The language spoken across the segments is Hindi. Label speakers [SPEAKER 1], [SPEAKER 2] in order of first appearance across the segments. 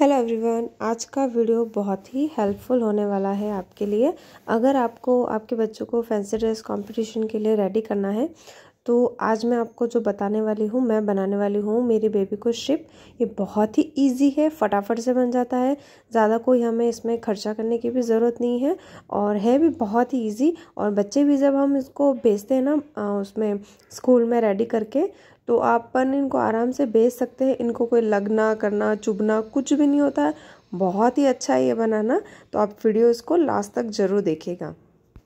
[SPEAKER 1] हेलो एवरीवन आज का वीडियो बहुत ही हेल्पफुल होने वाला है आपके लिए अगर आपको आपके बच्चों को फैंसी ड्रेस कंपटीशन के लिए रेडी करना है तो आज मैं आपको जो बताने वाली हूँ मैं बनाने वाली हूँ मेरी बेबी को शिप ये बहुत ही इजी है फटाफट से बन जाता है ज़्यादा कोई हमें इसमें खर्चा करने की भी ज़रूरत नहीं है और है भी बहुत ही ईजी और बच्चे भी जब हम इसको भेजते हैं ना उसमें स्कूल में रेडी करके तो आपन इनको आराम से बेच सकते हैं इनको कोई लगना करना चुभना कुछ भी नहीं होता है बहुत ही अच्छा है ये बनाना तो आप वीडियो इसको लास्ट तक ज़रूर देखेगा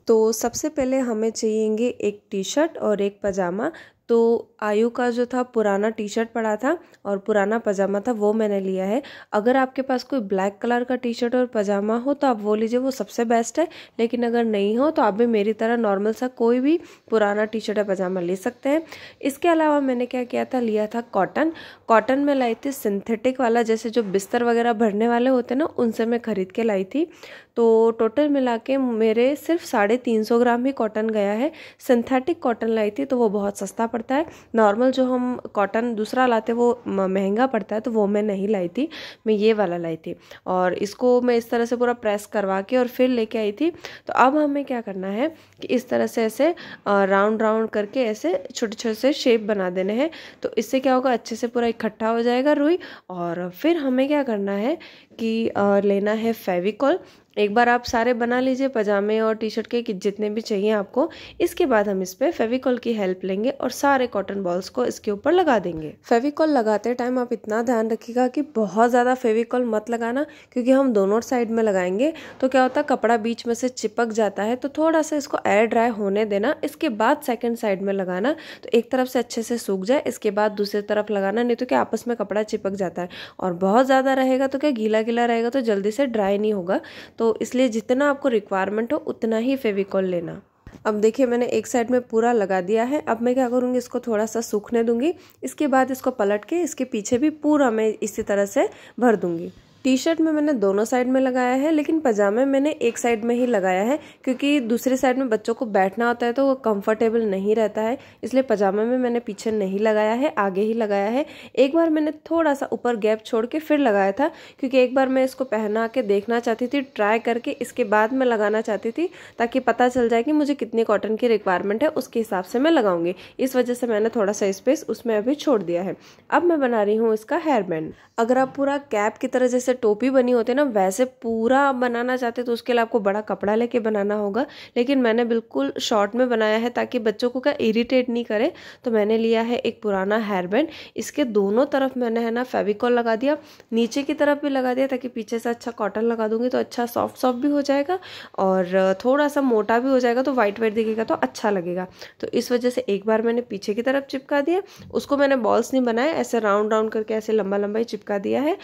[SPEAKER 1] तो सबसे पहले हमें चाहिएंगे एक टी शर्ट और एक पजामा तो आयु का जो था पुराना टी शर्ट पड़ा था और पुराना पजामा था वो मैंने लिया है अगर आपके पास कोई ब्लैक कलर का टी शर्ट और पजामा हो तो आप वो लीजिए वो सबसे बेस्ट है लेकिन अगर नहीं हो तो आप भी मेरी तरह नॉर्मल सा कोई भी पुराना टी शर्ट या पजामा ले सकते हैं इसके अलावा मैंने क्या किया था लिया था कॉटन कॉटन में लाई थी सिंथेटिक वाला जैसे जो बिस्तर वगैरह भरने वाले होते ना उनसे मैं ख़रीद के लाई थी तो टोटल मिला के मेरे सिर्फ साढ़े तीन सौ ग्राम ही कॉटन गया है सिंथेटिक कॉटन लाई थी तो वो बहुत सस्ता पड़ता है नॉर्मल जो हम कॉटन दूसरा लाते वो महंगा पड़ता है तो वो मैं नहीं लाई थी मैं ये वाला लाई थी और इसको मैं इस तरह से पूरा प्रेस करवा के और फिर लेके आई थी तो अब हमें क्या करना है कि इस तरह से ऐसे राउंड राउंड करके ऐसे छोटे छोटे से शेप बना देने हैं तो इससे क्या होगा अच्छे से पूरा इकट्ठा हो जाएगा रुई और फिर हमें क्या करना है की लेना है फेविकॉल एक बार आप सारे बना लीजिए पजामे और टी शर्ट के जितने भी चाहिए आपको इसके बाद हम इस पर फेविकॉल की हेल्प लेंगे और सारे कॉटन बॉल्स को इसके ऊपर लगा देंगे फेविकॉल लगाते टाइम आप इतना ध्यान रखिएगा कि बहुत ज़्यादा फेविकॉल मत लगाना क्योंकि हम दोनों साइड में लगाएंगे तो क्या होता है कपड़ा बीच में से चिपक जाता है तो थोड़ा सा इसको एयर ड्राई होने देना इसके बाद सेकेंड साइड में लगाना तो एक तरफ से अच्छे से सूख जाए इसके बाद दूसरी तरफ लगाना नहीं तो क्या आपस में कपड़ा चिपक जाता है और बहुत ज़्यादा रहेगा तो क्या गीला गीला गीला रहेगा तो जल्दी से ड्राई नहीं होगा तो इसलिए जितना आपको रिक्वायरमेंट हो उतना ही फेविकॉल लेना अब देखिए मैंने एक साइड में पूरा लगा दिया है अब मैं क्या करूँगी इसको थोड़ा सा सूखने दूंगी इसके बाद इसको पलट के इसके पीछे भी पूरा मैं इसी तरह से भर दूंगी टी शर्ट में मैंने दोनों साइड में लगाया है लेकिन पजामे मैंने एक साइड में ही लगाया है क्योंकि दूसरे साइड में बच्चों को बैठना होता है तो वो कंफर्टेबल नहीं रहता है इसलिए पजामे में मैंने पीछे नहीं लगाया है आगे ही लगाया है एक बार मैंने थोड़ा सा ऊपर गैप छोड़ के फिर लगाया था क्योंकि एक बार मैं इसको पहना के देखना चाहती थी ट्राई करके इसके बाद मैं लगाना चाहती थी ताकि पता चल जाए कि मुझे कितनी कॉटन की रिक्वायरमेंट है उसके हिसाब से मैं लगाऊंगी इस वजह से मैंने थोड़ा सा स्पेस उसमें अभी छोड़ दिया है अब मैं बना रही हूँ इसका हेयर बैंड अगर आप पूरा कैप की तरह जैसे जैसे टोपी बनी होती है ना वैसे पूरा आप बनाना चाहते तो उसके लिए आपको बड़ा कपड़ा लेके बनाना होगा लेकिन मैंने बिल्कुल शॉर्ट में बनाया है ताकि बच्चों को क्या इरिटेट नहीं करे तो मैंने लिया है एक पुराना हेयर बैंड इसके दोनों तरफ मैंने है ना फेविकॉल लगा दिया नीचे की तरफ भी लगा दिया ताकि पीछे से अच्छा कॉटन लगा दूंगी तो अच्छा सॉफ्ट सॉफ्ट भी हो जाएगा और थोड़ा सा मोटा भी हो जाएगा तो वाइट वाइट दिखेगा तो अच्छा लगेगा तो इस वजह से एक बार मैंने पीछे की तरफ चिपका दिया उसको मैंने बॉल्स नहीं बनाए ऐसे राउंड राउंड करके ऐसे लंबा लंबा ही चिपका दिया है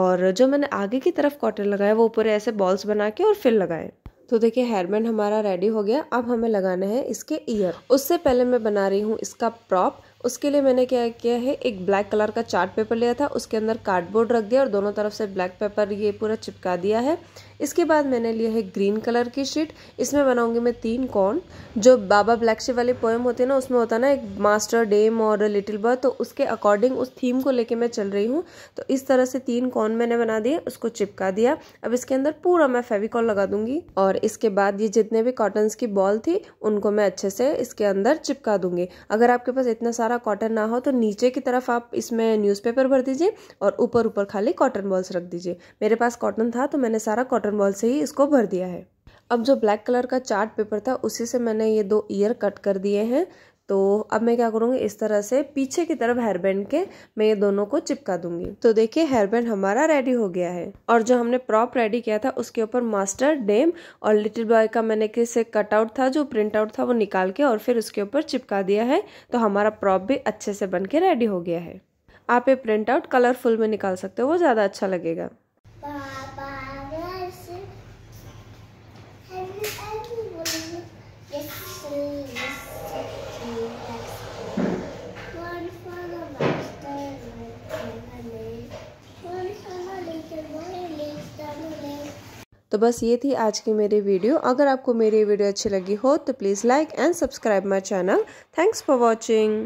[SPEAKER 1] और जो मैंने आगे की तरफ कॉटन लगाया वो पूरे ऐसे बॉल्स बना के और फिर लगाए तो देखिए हेयरबैंड हमारा रेडी हो गया अब हमें लगाना है इसके ईयर उससे पहले मैं बना रही हूँ इसका प्रॉप उसके लिए मैंने क्या किया है एक ब्लैक कलर का चार्ट पेपर लिया था उसके अंदर कार्डबोर्ड रख दिया और दोनों तरफ से ब्लैक पेपर ये पूरा चिपका दिया है इसके बाद मैंने लिया है ग्रीन कलर की शीट इसमें बनाऊंगी मैं तीन कॉर्न जो बाबा ब्लैक शिव वाले पोएम होते हैं ना उसमें होता है ना एक मास्टर डेम और लिटिल बर्थ तो उसके अकॉर्डिंग उस थीम को लेके मैं चल रही हूँ तो इस तरह से तीन कॉन मैंने बना दिए उसको चिपका दिया अब इसके अंदर पूरा मैं फेविकॉल लगा दूंगी और इसके बाद ये जितने भी कॉटन्स की बॉल थी उनको मैं अच्छे से इसके अंदर चिपका दूंगी अगर आपके पास इतना सारा हमारा कॉटन ना हो तो नीचे की तरफ आप इसमें न्यूज़पेपर भर दीजिए और ऊपर ऊपर खाली कॉटन बॉल्स रख दीजिए मेरे पास कॉटन था तो मैंने सारा कॉटन बॉल से ही इसको भर दिया है अब जो ब्लैक कलर का चार्ट पेपर था उसी से मैंने ये दो ईयर कट कर दिए हैं तो अब मैं क्या करूँगी इस तरह से पीछे की तरफ हेयर बैंड के मैं ये दोनों को चिपका दूंगी तो देखिए हेयर बैंड हमारा रेडी हो गया है और जो हमने प्रॉप रेडी किया था उसके ऊपर मास्टर डेम और लिटिल बॉय का मैंने किसे कटआउट था जो प्रिंट आउट था वो निकाल के और फिर उसके ऊपर चिपका दिया है तो हमारा प्रॉप भी अच्छे से बन के रेडी हो गया है आप ये प्रिंट आउट कलरफुल में निकाल सकते हो वो ज़्यादा अच्छा लगेगा तो बस ये थी आज की मेरी वीडियो अगर आपको मेरी वीडियो अच्छी लगी हो तो please like and subscribe my channel thanks for watching